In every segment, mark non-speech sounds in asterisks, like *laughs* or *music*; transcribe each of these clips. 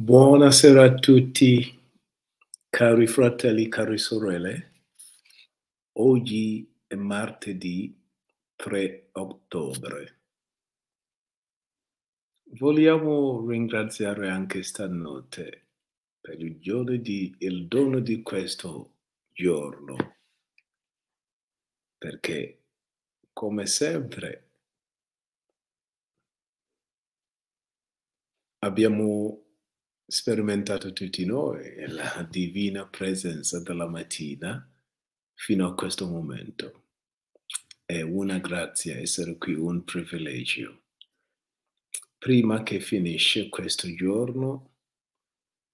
Buonasera a tutti, cari fratelli, cari sorelle. Oggi è martedì 3 ottobre. Vogliamo ringraziare anche stanotte per il, giorno di, il dono di questo giorno, perché come sempre abbiamo sperimentato tutti noi la divina presenza della mattina fino a questo momento. È una grazia essere qui, un privilegio. Prima che finisce questo giorno,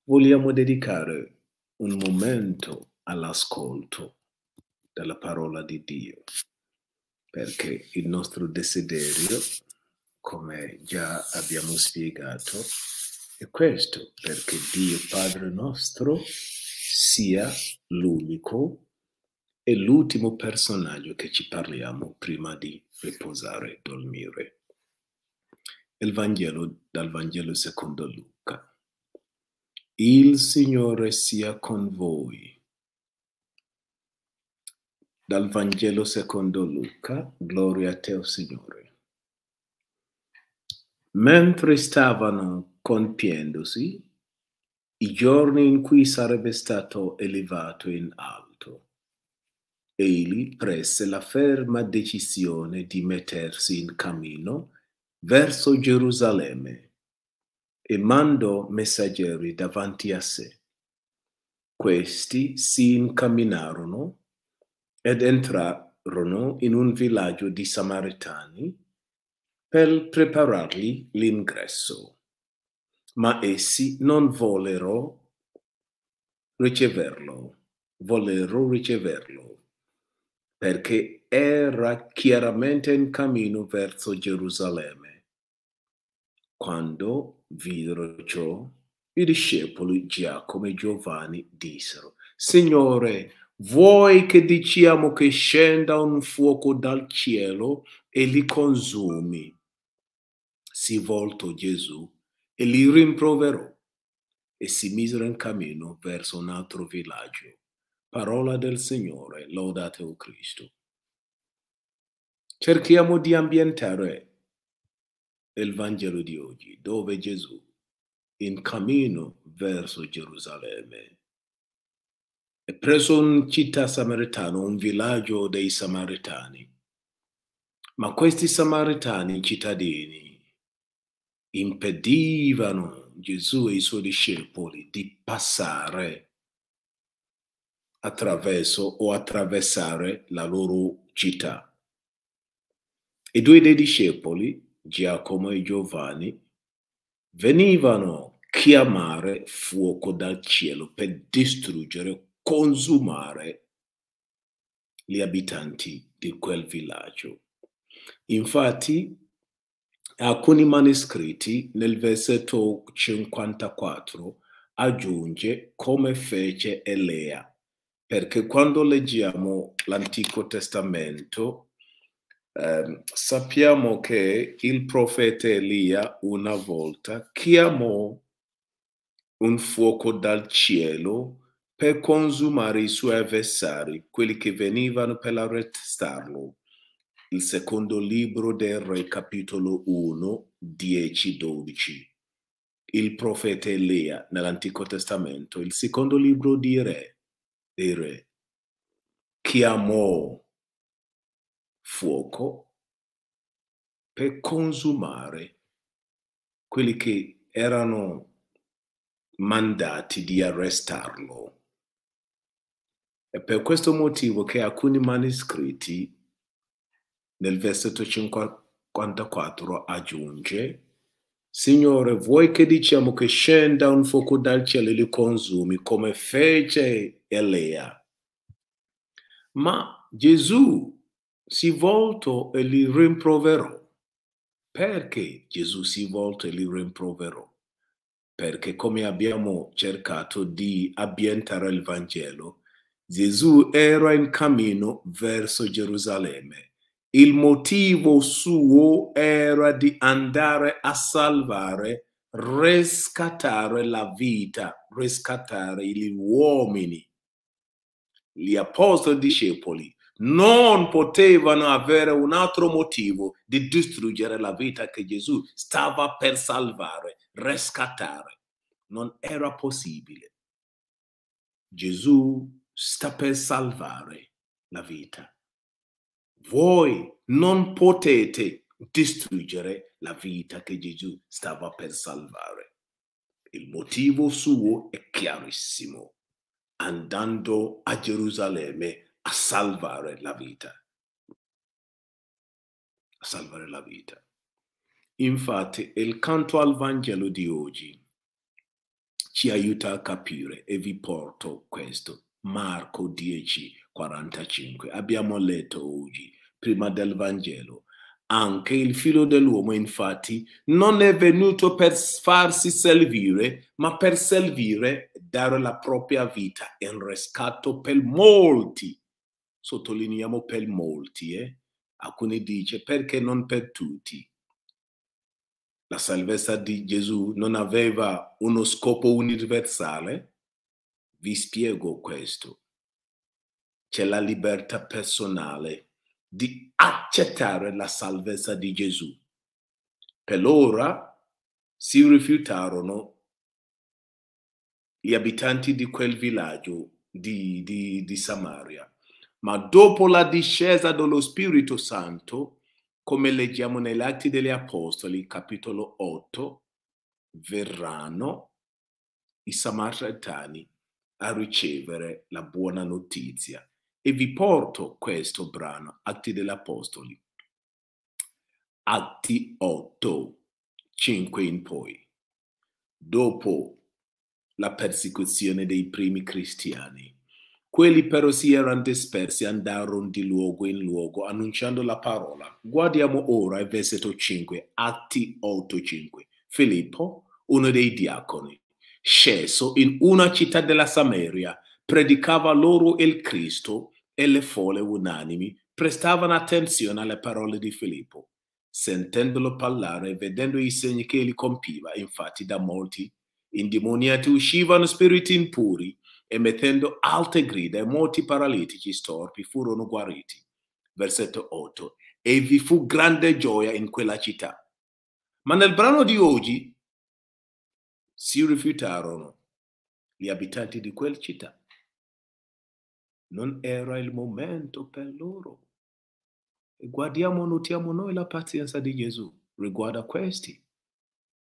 vogliamo dedicare un momento all'ascolto della parola di Dio, perché il nostro desiderio, come già abbiamo spiegato, e questo perché Dio Padre nostro sia l'unico e l'ultimo personaggio che ci parliamo prima di riposare e dormire. Il Vangelo dal Vangelo secondo Luca. Il Signore sia con voi. Dal Vangelo secondo Luca, gloria a te, o Signore. Mentre stavano compiendosi i giorni in cui sarebbe stato elevato in alto, egli prese la ferma decisione di mettersi in cammino verso Gerusalemme e mandò messaggeri davanti a sé. Questi si incamminarono ed entrarono in un villaggio di Samaritani per preparargli l'ingresso, ma essi non vollero riceverlo, vollero riceverlo, perché era chiaramente in cammino verso Gerusalemme. Quando videro ciò, i discepoli Giacomo e Giovanni dissero, Signore, vuoi che diciamo che scenda un fuoco dal cielo e li consumi? si voltò Gesù e li rimproverò e si misero in cammino verso un altro villaggio. Parola del Signore, lodate o Cristo. Cerchiamo di ambientare il Vangelo di oggi, dove Gesù, in cammino verso Gerusalemme, è preso una città samaritana, un villaggio dei samaritani. Ma questi samaritani cittadini impedivano Gesù e i suoi discepoli di passare attraverso o attraversare la loro città. I due dei discepoli, Giacomo e Giovanni, venivano chiamare fuoco dal cielo per distruggere, consumare gli abitanti di quel villaggio. Infatti, alcuni manoscritti nel versetto 54 aggiunge come fece Elea, perché quando leggiamo l'Antico Testamento eh, sappiamo che il profeta Elia una volta chiamò un fuoco dal cielo per consumare i suoi avversari, quelli che venivano per arrestarlo il secondo libro del Re, capitolo 1, 10-12. Il profeta Elia nell'Antico Testamento, il secondo libro di Re, dei Re, chiamò fuoco per consumare quelli che erano mandati di arrestarlo. È per questo motivo che alcuni manoscritti nel versetto 54 aggiunge, Signore, vuoi che diciamo che scenda un fuoco dal cielo e li consumi come fece Elea? Ma Gesù si voltò e li rimproverò. Perché Gesù si voltò e li rimproverò? Perché come abbiamo cercato di ambientare il Vangelo, Gesù era in cammino verso Gerusalemme il motivo suo era di andare a salvare, riscattare la vita, riscattare gli uomini. Gli apostoli discepoli non potevano avere un altro motivo di distruggere la vita che Gesù stava per salvare, riscattare. Non era possibile. Gesù sta per salvare la vita voi non potete distruggere la vita che Gesù stava per salvare. Il motivo suo è chiarissimo. Andando a Gerusalemme a salvare la vita. A salvare la vita. Infatti, il canto al Vangelo di oggi ci aiuta a capire e vi porto questo. Marco 10, 45. Abbiamo letto oggi prima del Vangelo. Anche il figlio dell'uomo infatti non è venuto per farsi servire, ma per servire e dare la propria vita in riscatto per molti. Sottolineiamo per molti, eh? alcuni dice perché non per tutti. La salvezza di Gesù non aveva uno scopo universale? Vi spiego questo. C'è la libertà personale di accettare la salvezza di Gesù. Per loro si rifiutarono gli abitanti di quel villaggio di, di, di Samaria. Ma dopo la discesa dello Spirito Santo, come leggiamo negli Atti degli Apostoli, capitolo 8, verranno i samaritani a ricevere la buona notizia. E vi porto questo brano, Atti degli Apostoli, Atti 8, 5 in poi, dopo la persecuzione dei primi cristiani. Quelli però si erano dispersi e andarono di luogo in luogo annunciando la parola. Guardiamo ora il versetto 5, Atti 8, 5. Filippo, uno dei diaconi, sceso in una città della Samaria, predicava loro il Cristo e le folle unanimi prestavano attenzione alle parole di Filippo, sentendolo parlare e vedendo i segni che egli compiva, infatti da molti indemoniati uscivano spiriti impuri e mettendo alte grida e molti paralitici storpi furono guariti. Versetto 8. E vi fu grande gioia in quella città. Ma nel brano di oggi si rifiutarono gli abitanti di quella città non era il momento per loro. E Guardiamo, notiamo noi la pazienza di Gesù riguardo a questi,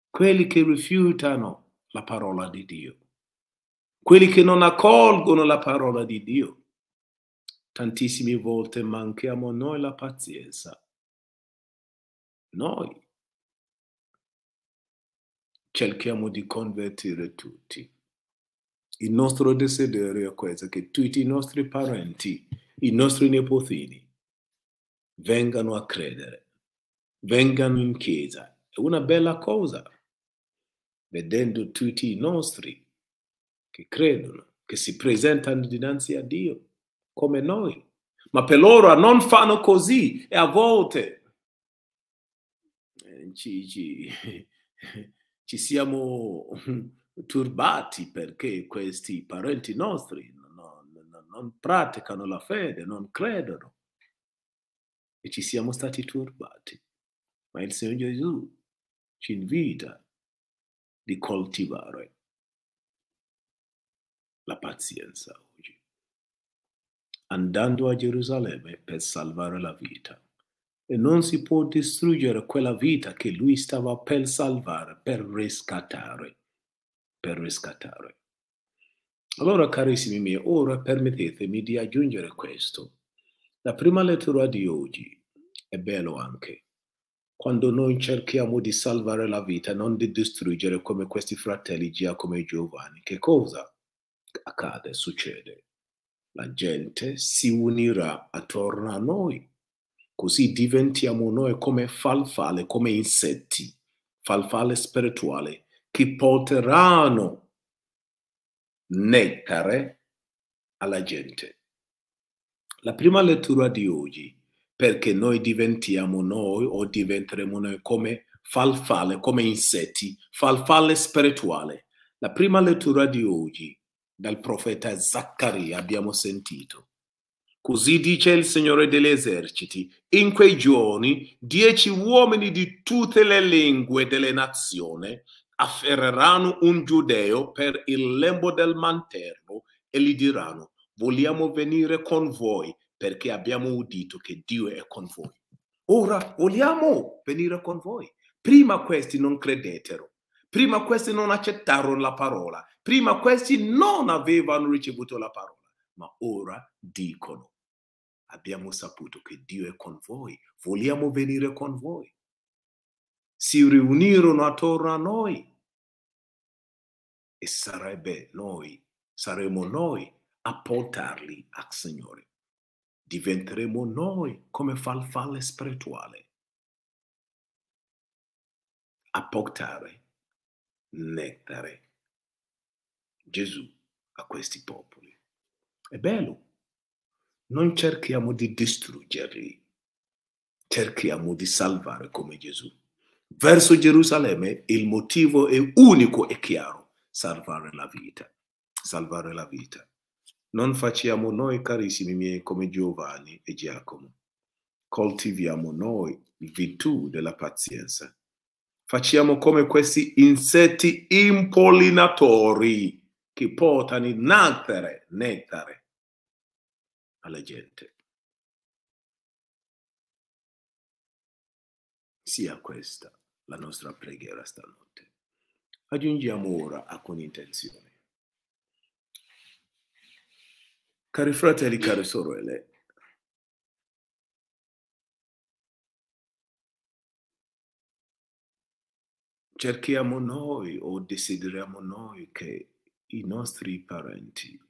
quelli che rifiutano la parola di Dio, quelli che non accolgono la parola di Dio. Tantissime volte manchiamo noi la pazienza. Noi cerchiamo di convertire tutti il nostro desiderio è questo, che tutti i nostri parenti, i nostri nipotini, vengano a credere, vengano in chiesa. È una bella cosa, vedendo tutti i nostri che credono, che si presentano dinanzi a Dio, come noi. Ma per loro non fanno così e a volte eh, ci, ci, *laughs* ci siamo turbati perché questi parenti nostri non, non, non praticano la fede, non credono. E ci siamo stati turbati. Ma il Signore Gesù ci invita di coltivare la pazienza oggi, andando a Gerusalemme per salvare la vita. E non si può distruggere quella vita che lui stava per salvare, per riscattare per riscattare. Allora, carissimi miei, ora permettetemi di aggiungere questo. La prima lettura di oggi è bello anche quando noi cerchiamo di salvare la vita, non di distruggere come questi fratelli Giacomo e Giovanni. Che cosa accade, succede? La gente si unirà attorno a noi, così diventiamo noi come falfale, come insetti, falfale spirituale che porteranno nettare alla gente. La prima lettura di oggi, perché noi diventiamo noi o diventeremo noi come farfalle, come insetti, farfalle spirituale. La prima lettura di oggi dal profeta Zaccaria abbiamo sentito. Così dice il Signore degli eserciti, in quei giorni dieci uomini di tutte le lingue delle nazioni afferreranno un giudeo per il lembo del mantello e gli diranno, vogliamo venire con voi perché abbiamo udito che Dio è con voi. Ora vogliamo venire con voi. Prima questi non credettero, prima questi non accettarono la parola, prima questi non avevano ricevuto la parola, ma ora dicono, abbiamo saputo che Dio è con voi, vogliamo venire con voi si riunirono attorno a noi e sarebbe noi, saremo noi a portarli al Signore. Diventeremo noi come farfalle spirituale a portare nettare Gesù a questi popoli. È bello. Non cerchiamo di distruggerli, cerchiamo di salvare come Gesù verso Gerusalemme, il motivo è unico e chiaro, salvare la vita, salvare la vita. Non facciamo noi, carissimi miei, come Giovanni e Giacomo. Coltiviamo noi il virtù della pazienza. Facciamo come questi insetti impollinatori che portano il nattere, nettare alla gente. Sia questa la nostra preghiera stanotte. Aggiungiamo ora alcune intenzioni. Cari fratelli, care sorelle, cerchiamo noi o desideriamo noi che i nostri parenti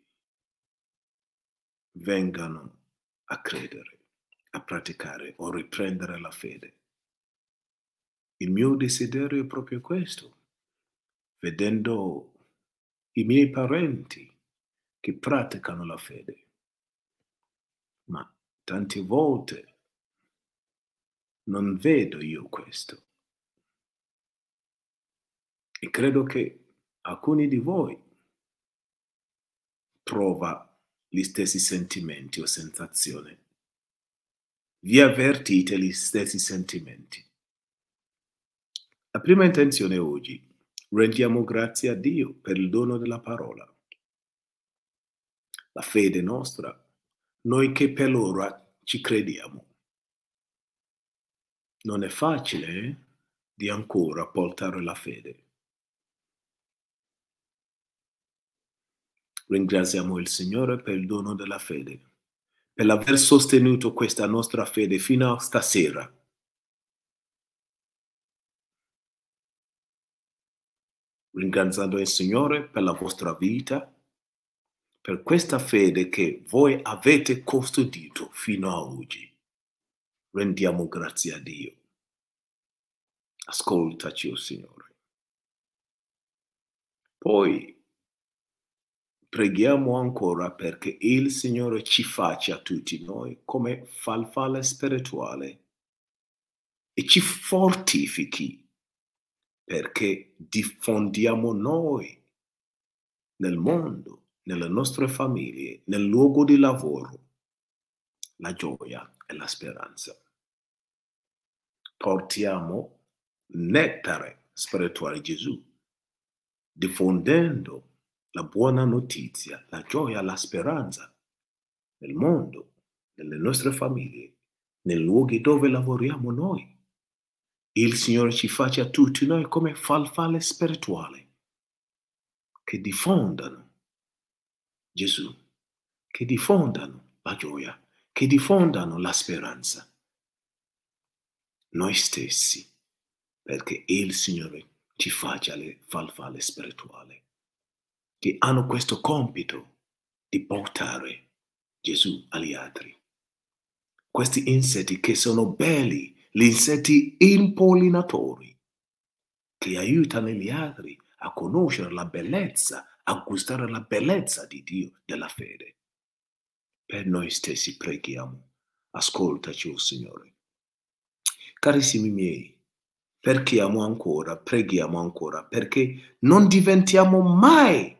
vengano a credere, a praticare o riprendere la fede. Il mio desiderio è proprio questo, vedendo i miei parenti che praticano la fede. Ma tante volte non vedo io questo. E credo che alcuni di voi prova gli stessi sentimenti o sensazioni. Vi avvertite gli stessi sentimenti. La prima intenzione oggi. Rendiamo grazie a Dio per il dono della parola. La fede nostra, noi che per ora ci crediamo. Non è facile eh, di ancora portare la fede. Ringraziamo il Signore per il dono della fede, per aver sostenuto questa nostra fede fino a stasera ringraziando il Signore per la vostra vita, per questa fede che voi avete custodito fino a oggi. Rendiamo grazie a Dio. Ascoltaci, o oh Signore. Poi preghiamo ancora perché il Signore ci faccia tutti noi come farfalla spirituale e ci fortifichi perché diffondiamo noi nel mondo, nelle nostre famiglie, nel luogo di lavoro, la gioia e la speranza. Portiamo nettare spirituale Gesù, diffondendo la buona notizia, la gioia, la speranza nel mondo, nelle nostre famiglie, nei luoghi dove lavoriamo noi. Il Signore ci faccia tutti noi come farfalle spirituali che diffondano Gesù, che diffondano la gioia, che diffondano la speranza. Noi stessi, perché il Signore ci faccia le farfalle spirituali che hanno questo compito di portare Gesù agli altri. Questi insetti che sono belli gli insetti impollinatori che aiutano gli altri a conoscere la bellezza, a gustare la bellezza di Dio, della fede. Per noi stessi preghiamo, ascoltaci, o oh Signore. Carissimi miei, preghiamo ancora, preghiamo ancora, perché non diventiamo mai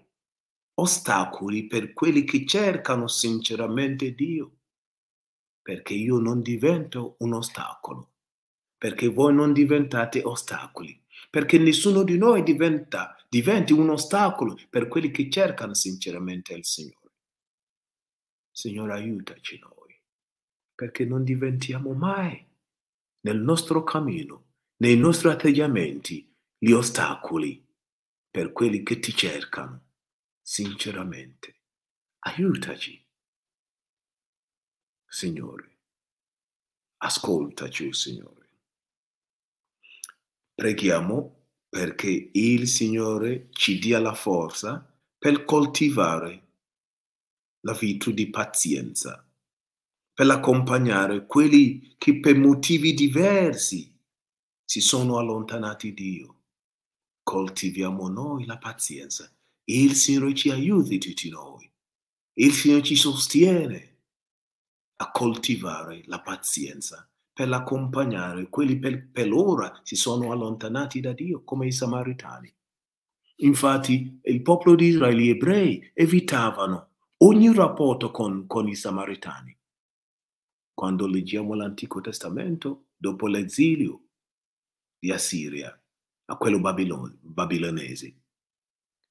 ostacoli per quelli che cercano sinceramente Dio, perché io non divento un ostacolo perché voi non diventate ostacoli, perché nessuno di noi diventa, diventi un ostacolo per quelli che cercano sinceramente il Signore. Signore, aiutaci noi, perché non diventiamo mai nel nostro cammino, nei nostri atteggiamenti, gli ostacoli per quelli che ti cercano sinceramente. Aiutaci. Signore, ascoltaci, Signore. Preghiamo perché il Signore ci dia la forza per coltivare la virtù di pazienza, per accompagnare quelli che per motivi diversi si sono allontanati di Dio. Coltiviamo noi la pazienza. Il Signore ci aiuti tutti noi. Il Signore ci sostiene a coltivare la pazienza per l'accompagnare, quelli per, per l'ora si sono allontanati da Dio come i samaritani. Infatti il popolo di Israele, gli ebrei, evitavano ogni rapporto con, con i samaritani. Quando leggiamo l'Antico Testamento, dopo l'esilio di Assiria, a quello babilonese,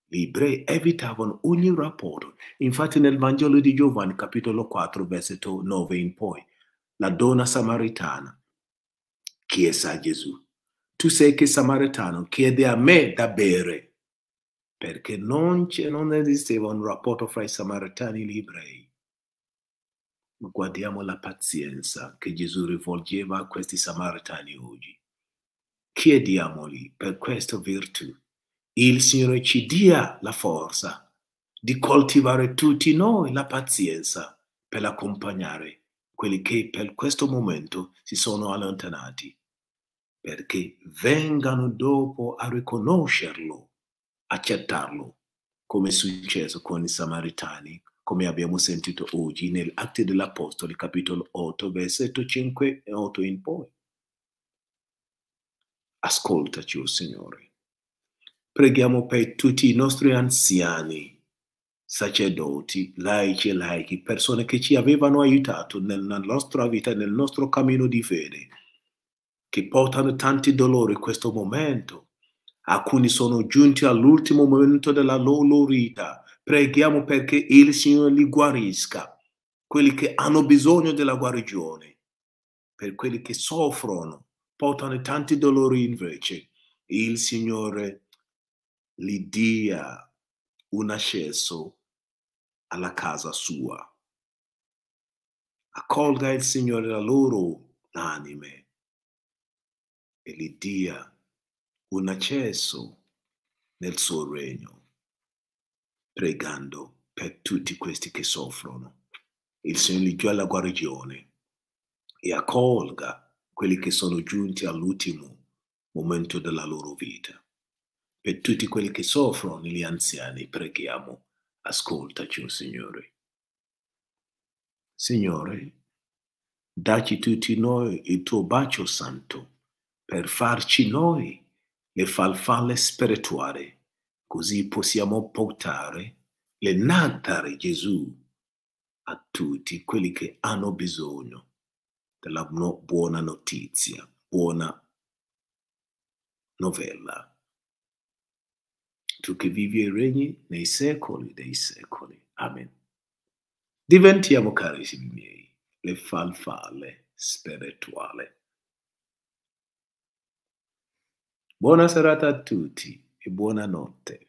gli ebrei evitavano ogni rapporto. Infatti nel Vangelo di Giovanni, capitolo 4, versetto 9 in poi, la donna samaritana Chiesa a Gesù, tu sei che samaritano chiede a me da bere, perché non, non esisteva un rapporto fra i samaritani e gli ebrei. Ma guardiamo la pazienza che Gesù rivolgeva a questi samaritani oggi. Chiediamoli per questa virtù. Il Signore ci dia la forza di coltivare tutti noi la pazienza per accompagnare quelli che per questo momento si sono allontanati, perché vengano dopo a riconoscerlo, accettarlo, come è successo con i samaritani, come abbiamo sentito oggi nell'Atti dell'Apostolo, capitolo 8, versetto 5 e 8 in poi. Ascoltaci, o oh Signore. Preghiamo per tutti i nostri anziani sacerdoti, laici e laici, persone che ci avevano aiutato nella nostra vita, nel nostro cammino di fede, che portano tanti dolori in questo momento. Alcuni sono giunti all'ultimo momento della loro vita. Preghiamo perché il Signore li guarisca, quelli che hanno bisogno della guarigione, per quelli che soffrono, portano tanti dolori invece. Il Signore li dia un accesso alla casa sua. Accolga il Signore la loro anime e gli dia un accesso nel suo regno, pregando per tutti questi che soffrono. Il Signore gli dia la guarigione e accolga quelli che sono giunti all'ultimo momento della loro vita. Per tutti quelli che soffrono, gli anziani, preghiamo Ascoltaci, o oh Signore. Signore, dacci tutti noi il tuo bacio santo per farci noi le farfalle spirituali, così possiamo portare le natare Gesù a tutti quelli che hanno bisogno della buona notizia, buona novella tu che vivi e regni nei secoli dei secoli. Amen. Diventiamo, carissimi miei, le fanfalle spirituali. Buona serata a tutti e buonanotte.